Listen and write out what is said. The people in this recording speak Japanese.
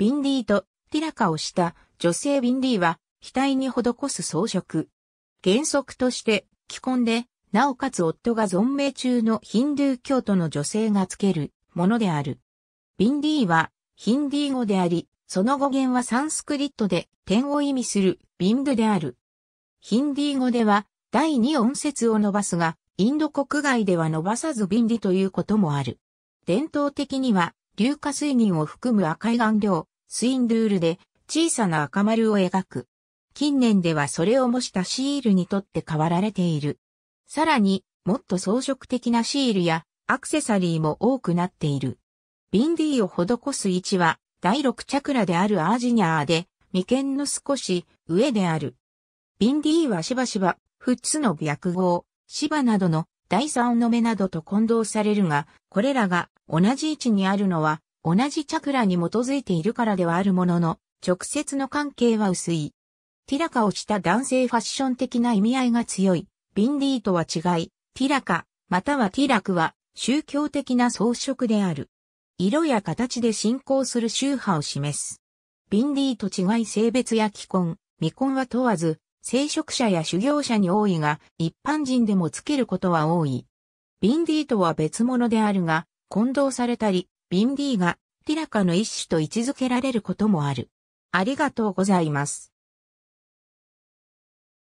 ビンディとティラカをした女性ビンディは額に施す装飾。原則として既婚で、なおかつ夫が存命中のヒンドゥー教徒の女性がつけるものである。ビンディはヒンディー語であり、その語源はサンスクリットで点を意味するビンドゥである。ヒンディー語では第二音節を伸ばすが、インド国外では伸ばさずビンディということもある。伝統的には硫化水銀を含む赤い顔料、スインドゥールで小さな赤丸を描く。近年ではそれを模したシールにとって変わられている。さらに、もっと装飾的なシールやアクセサリーも多くなっている。ビンディを施す位置は、第六チャクラであるアージニャーで、眉間の少し上である。ビンディはしばしば、フッツの白号、シバなどの第三の目などと混同されるが、これらが同じ位置にあるのは同じチャクラに基づいているからではあるものの、直接の関係は薄い。ティラカをした男性ファッション的な意味合いが強い。ビンディーとは違い、ティラカ、またはティラクは宗教的な装飾である。色や形で信仰する宗派を示す。ビンディーと違い性別や既婚、未婚は問わず、聖職者や修行者に多いが、一般人でもつけることは多い。ビンディーとは別物であるが、混同されたり、ビンディがティラカの一種と位置づけられることもある。ありがとうございます。